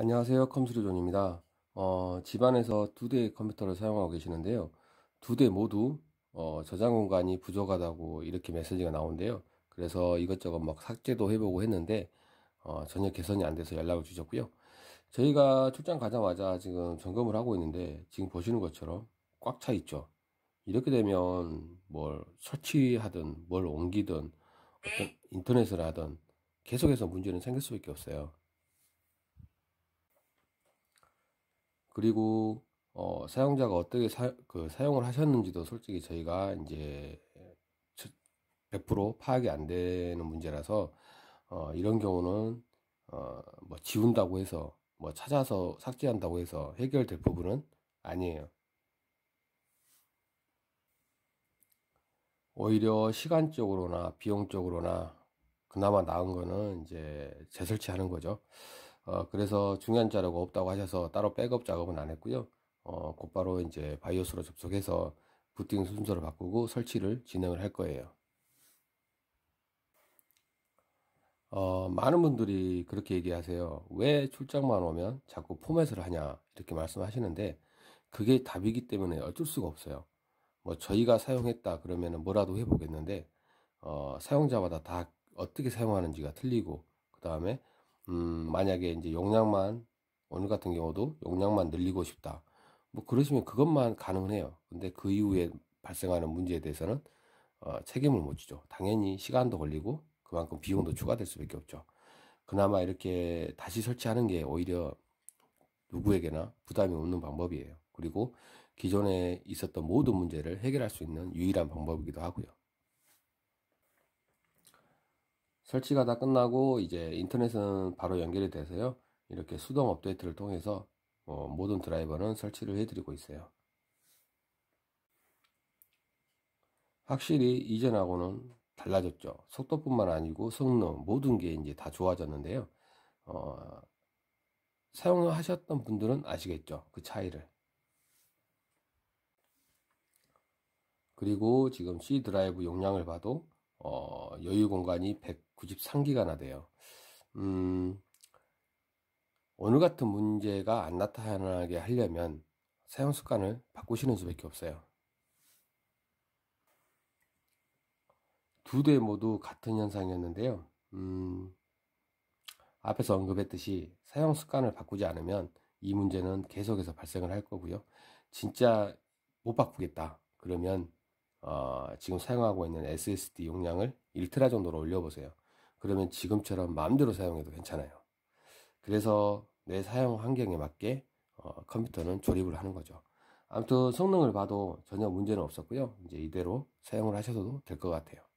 안녕하세요 컴스루존입니다 어, 집안에서 두 대의 컴퓨터를 사용하고 계시는데요 두 대 모두 어, 저장 공간이 부족하다고 이렇게 메시지가 나온대요 그래서 이것저것 막 삭제도 해보고 했는데 어, 전혀 개선이 안 돼서 연락을 주셨고요 저희가 출장 가자마자 지금 점검을 하고 있는데 지금 보시는 것처럼 꽉 차 있죠 이렇게 되면 뭘 설치하든 뭘 옮기든 어떤 네. 인터넷을 하든 계속해서 문제는 생길 수밖에 없어요 그리고 어, 사용자가 어떻게 사, 그 사용을 하셨는지도 솔직히 저희가 이제 100% 파악이 안 되는 문제라서 어, 이런 경우는 어, 뭐 지운다고 해서 뭐 찾아서 삭제한다고 해서 해결될 부분은 아니에요. 오히려 시간적으로나 비용적으로나 그나마 나은 거는 이제 재설치하는 거죠. 어, 그래서 중요한 자료가 없다고 하셔서 따로 백업 작업은 안 했고요. 어, 곧바로 이제 바이오스로 접속해서 부팅 순서를 바꾸고 설치를 진행을 할 거예요. 어, 많은 분들이 그렇게 얘기하세요. 왜 출장만 오면 자꾸 포맷을 하냐 이렇게 말씀하시는데 그게 답이기 때문에 어쩔 수가 없어요. 뭐 저희가 사용했다 그러면 뭐라도 해보겠는데 어, 사용자마다 다 어떻게 사용하는지가 틀리고 그 다음에 음, 만약에 이제 용량만 오늘 같은 경우도 용량만 늘리고 싶다. 뭐 그러시면 그것만 가능해요. 근데 그 이후에 발생하는 문제에 대해서는 어, 책임을 못 지죠. 당연히 시간도 걸리고 그만큼 비용도 추가될 수밖에 없죠. 그나마 이렇게 다시 설치하는 게 오히려 누구에게나 부담이 없는 방법이에요. 그리고 기존에 있었던 모든 문제를 해결할 수 있는 유일한 방법이기도 하고요. 설치가 다 끝나고 이제 인터넷은 바로 연결이 돼서요. 이렇게 수동 업데이트를 통해서 어, 모든 드라이버는 설치를 해드리고 있어요. 확실히 이전하고는 달라졌죠. 속도뿐만 아니고 성능 모든 게 이제 다 좋아졌는데요. 어, 사용하셨던 분들은 아시겠죠. 그 차이를. 그리고 지금 C 드라이브 용량을 봐도 어, 여유 공간이 100 93기가 나대요. 음, 오늘 같은 문제가 안 나타나게 하려면 사용 습관을 바꾸시는 수밖에 없어요. 두 대 모두 같은 현상이었는데요. 음, 앞에서 언급했듯이 사용 습관을 바꾸지 않으면 이 문제는 계속해서 발생을 할 거고요. 진짜 못 바꾸겠다. 그러면 어, 지금 사용하고 있는 SSD 용량을 1테라 정도로 올려보세요. 그러면 지금처럼 마음대로 사용해도 괜찮아요. 그래서 내 사용 환경에 맞게 어, 컴퓨터는 조립을 하는 거죠. 아무튼 성능을 봐도 전혀 문제는 없었고요. 이제 이대로 사용을 하셔도 될 것 같아요.